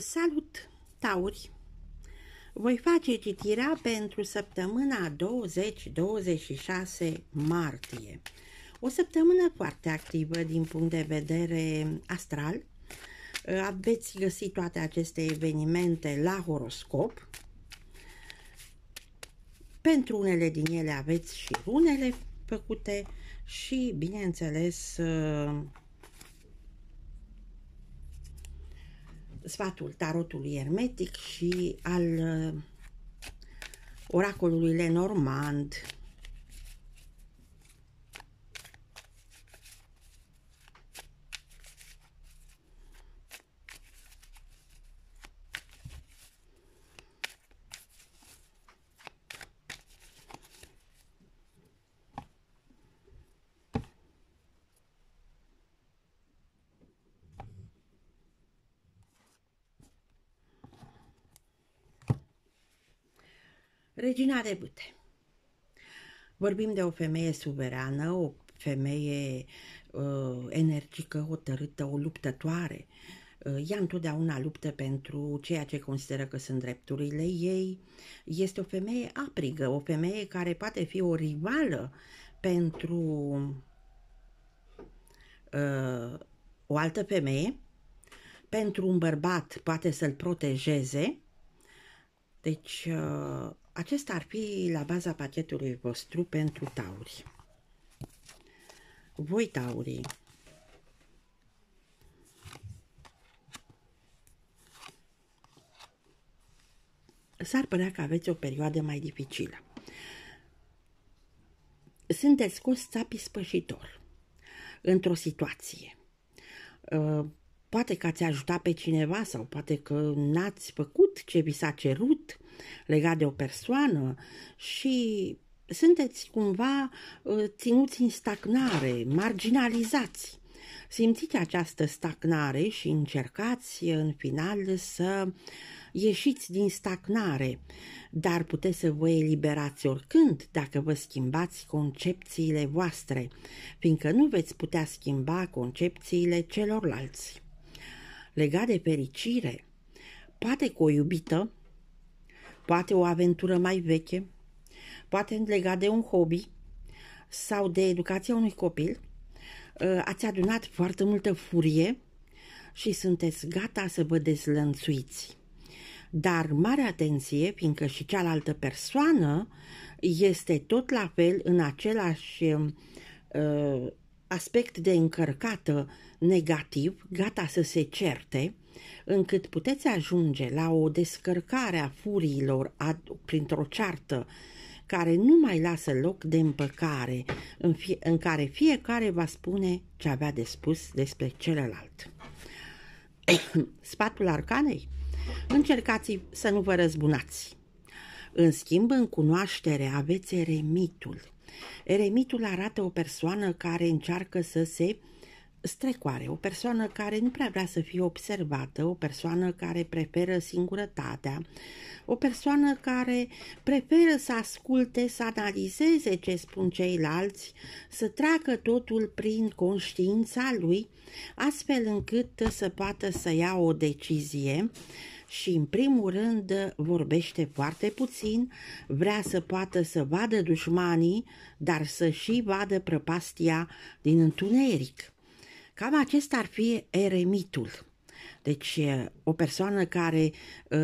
Salut, Tauri! Voi face citirea pentru săptămâna 20-26 martie. O săptămână foarte activă din punct de vedere astral. Aveți găsit toate aceste evenimente la horoscop. Pentru unele din ele aveți și runele făcute și, bineînțeles, sfatul tarotului ermetic și al uh, oracolului Lenormand, Regina de bâte. Vorbim de o femeie suverană, o femeie uh, energică, hotărâtă, o luptătoare. Uh, ea întotdeauna luptă pentru ceea ce consideră că sunt drepturile ei. Este o femeie aprigă, o femeie care poate fi o rivală pentru uh, o altă femeie, pentru un bărbat poate să-l protejeze. Deci, uh, acesta ar fi la baza pachetului vostru pentru tauri. Voi taurii, s-ar părea că aveți o perioadă mai dificilă. Sunteți cu țapii spășitor într-o situație. Uh, poate că ați ajutat pe cineva sau poate că n-ați făcut ce vi s-a cerut legat de o persoană și sunteți cumva uh, ținuți în stagnare, marginalizați. Simțiți această stagnare și încercați uh, în final să ieșiți din stagnare, dar puteți să vă eliberați oricând dacă vă schimbați concepțiile voastre, fiindcă nu veți putea schimba concepțiile celorlalți. Legat de fericire, poate cu o iubită poate o aventură mai veche, poate legat de un hobby sau de educația unui copil, ă, ați adunat foarte multă furie și sunteți gata să vă dezlănțuiți. Dar mare atenție, fiindcă și cealaltă persoană este tot la fel în același ă, aspect de încărcată negativ, gata să se certe, încât puteți ajunge la o descărcare a furiilor ad- printr-o ceartă care nu mai lasă loc de împăcare, în, fie, în care fiecare va spune ce avea de spus despre celălalt. Sfatul arcanei? Încercați să nu vă răzbunați. În schimb, în cunoaștere aveți eremitul. Eremitul arată o persoană care încearcă să se strecoare, o persoană care nu prea vrea să fie observată, o persoană care preferă singurătatea, o persoană care preferă să asculte, să analizeze ce spun ceilalți, să tragă totul prin conștiința lui, astfel încât să poată să ia o decizie și în primul rând vorbește foarte puțin, vrea să poată să vadă dușmanii, dar să și vadă prăpastia din întuneric. Cam acesta ar fi eremitul. Deci o persoană care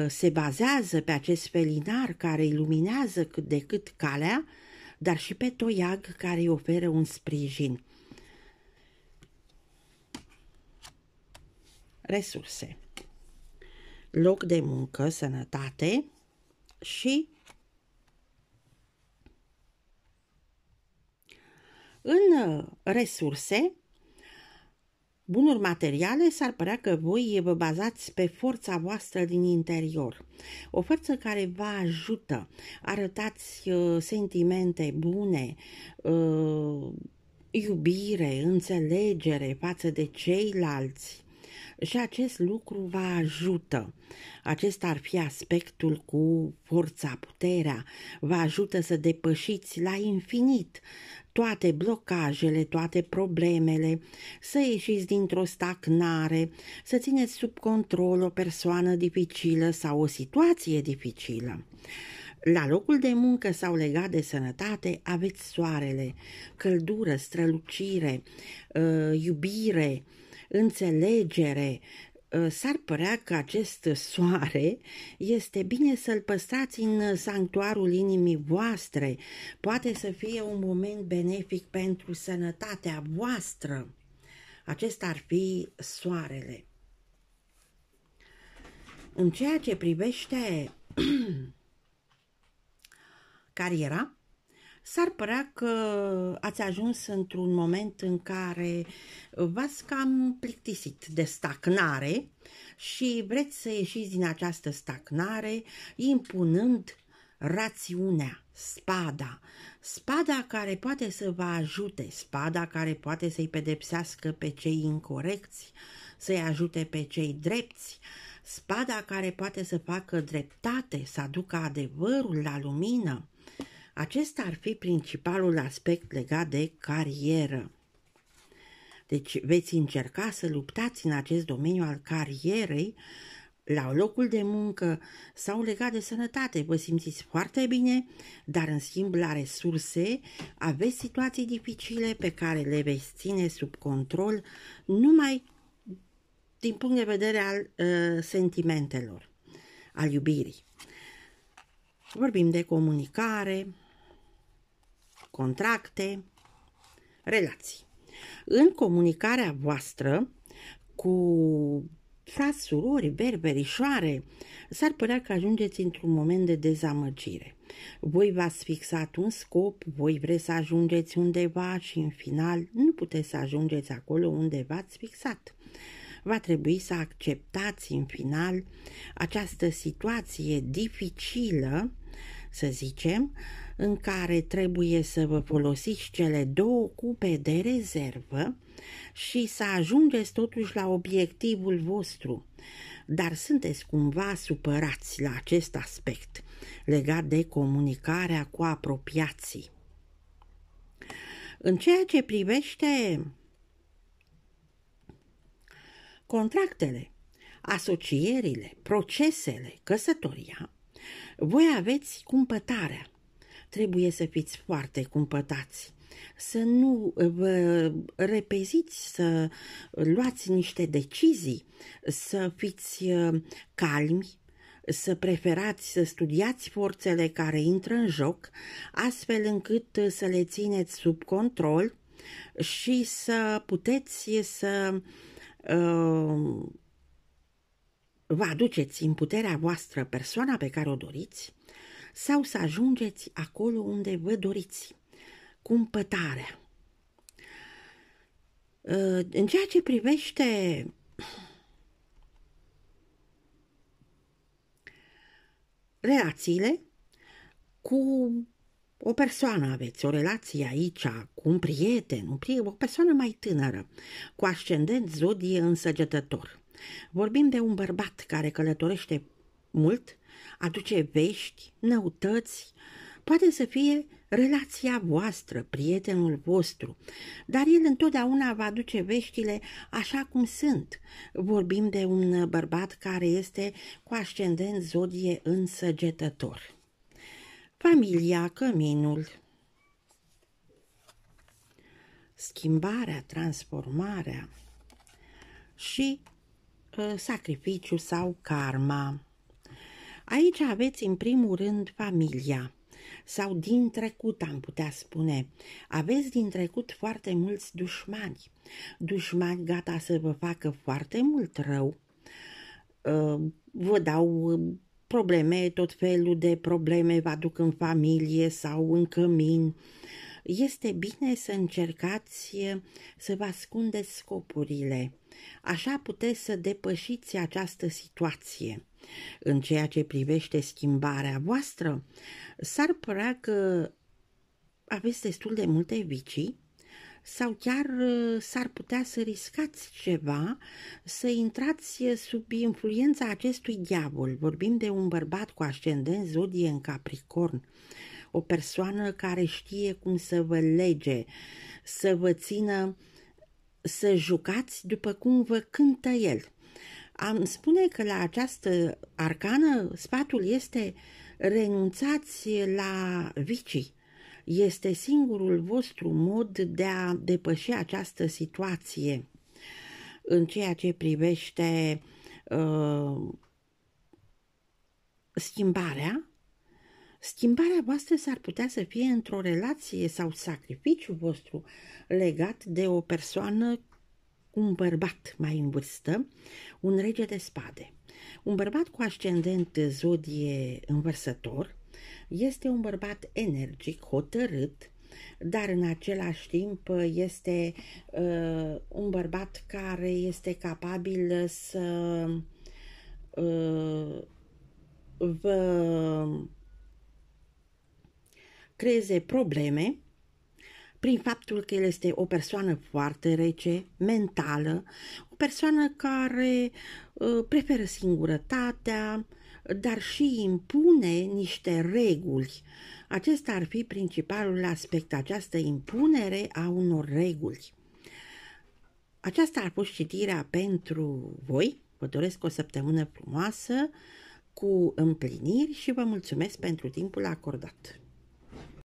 se bazează pe acest felinar care iluminează cât de cât calea, dar și pe toiag care îi oferă un sprijin. Resurse loc de muncă, sănătate și în resurse bunuri materiale, s-ar părea că voi vă bazați pe forța voastră din interior. O forță care vă ajută, arătați uh, sentimente bune, uh, iubire, înțelegere față de ceilalți. Și acest lucru vă ajută. Acesta ar fi aspectul cu forța, puterea. Vă ajută să depășiți la infinit toate blocajele, toate problemele, să ieșiți dintr-o stagnare, să țineți sub control o persoană dificilă sau o situație dificilă. La locul de muncă sau legat de sănătate aveți soarele, căldură, strălucire, uh, iubire, înțelegere, Ă, s-ar părea că acest soare este bine să-l păstrați în sanctuarul inimii voastre. Poate să fie un moment benefic pentru sănătatea voastră. Acesta ar fi soarele. În ceea ce privește cariera, s-ar părea că ați ajuns într-un moment în care v-ați cam plictisit de stagnare și vreți să ieșiți din această stagnare impunând rațiunea, spada, spada care poate să vă ajute, spada care poate să-i pedepsească pe cei incorecți, să-i ajute pe cei drepți, spada care poate să facă dreptate, să aducă adevărul la lumină, acesta ar fi principalul aspect legat de carieră. Deci veți încerca să luptați în acest domeniu al carierei, la locul de muncă sau legat de sănătate. Vă simțiți foarte bine, dar în schimb la resurse aveți situații dificile pe care le veți ține sub control numai din punct de vedere al uh, sentimentelor, al iubirii. Vorbim de comunicare, contracte, relații. În comunicarea voastră cu frați, surori, berberișoare, s-ar părea că ajungeți într-un moment de dezamăgire. Voi v-ați fixat un scop, voi vreți să ajungeți undeva și în final nu puteți să ajungeți acolo unde v-ați fixat. Va trebui să acceptați în final această situație dificilă să zicem, în care trebuie să vă folosiți cele două cupe de rezervă și să ajungeți totuși la obiectivul vostru. Dar sunteți cumva supărați la acest aspect legat de comunicarea cu apropiații. În ceea ce privește contractele, asocierile, procesele, căsătoria, voi aveți cumpătarea. Trebuie să fiți foarte cumpătați să nu vă repeziți, să luați niște decizii, să fiți uh, calmi, să preferați să studiați forțele care intră în joc, astfel încât uh, să le țineți sub control și să puteți să uh, vă aduceți în puterea voastră persoana pe care o doriți sau să ajungeți acolo unde vă doriți, cumpătarea. Ă, în ceea ce privește relațiile cu o persoană aveți, o relație aici cu un prieten, un prieten, o persoană mai tânără, cu ascendent zodie în săgetător – Vorbim de un bărbat care călătorește mult, aduce vești, năutăți, poate să fie relația voastră, prietenul vostru, dar el întotdeauna va aduce veștile așa cum sunt. Vorbim de un bărbat care este cu ascendent zodie însăgetător. Familia, căminul, schimbarea, transformarea și Uh, sacrificiu sau karma. Aici aveți în primul rând familia sau din trecut am putea spune. Aveți din trecut foarte mulți dușmani, dușmani gata să vă facă foarte mult rău, uh, vă dau uh, probleme, tot felul de probleme vă aduc în familie sau în cămin. Este bine să încercați să vă ascundeți scopurile Așa puteți să depășiți această situație. În ceea ce privește schimbarea voastră, s-ar părea că aveți destul de multe vicii sau chiar uh, s-ar putea să riscați ceva, să intrați uh, sub influența acestui diavol. Vorbim de un bărbat cu ascendent zodie în Capricorn, o persoană care știe cum să vă lege, să vă țină uh, să jucați după cum vă cântă el. Am spune că la această arcană sfatul este renunțați la vicii. Este singurul vostru mod de a depăși această situație. În ceea ce privește uh, schimbarea, Schimbarea voastră s-ar putea să fie într-o relație sau sacrificiu vostru legat de o persoană, un bărbat mai în vârstă, un rege de spade. Un bărbat cu ascendent zodie învărsător este un bărbat energic, hotărât, dar în același timp este uh, un bărbat care este capabil să uh, vă creeze probleme prin faptul că el este o persoană foarte rece, mentală, o persoană care ă, preferă singurătatea, dar și impune niște reguli. Acesta ar fi principalul aspect, această impunere a unor reguli. Aceasta ar fost citirea pentru voi. Vă doresc o săptămână frumoasă cu împliniri și vă mulțumesc pentru timpul acordat.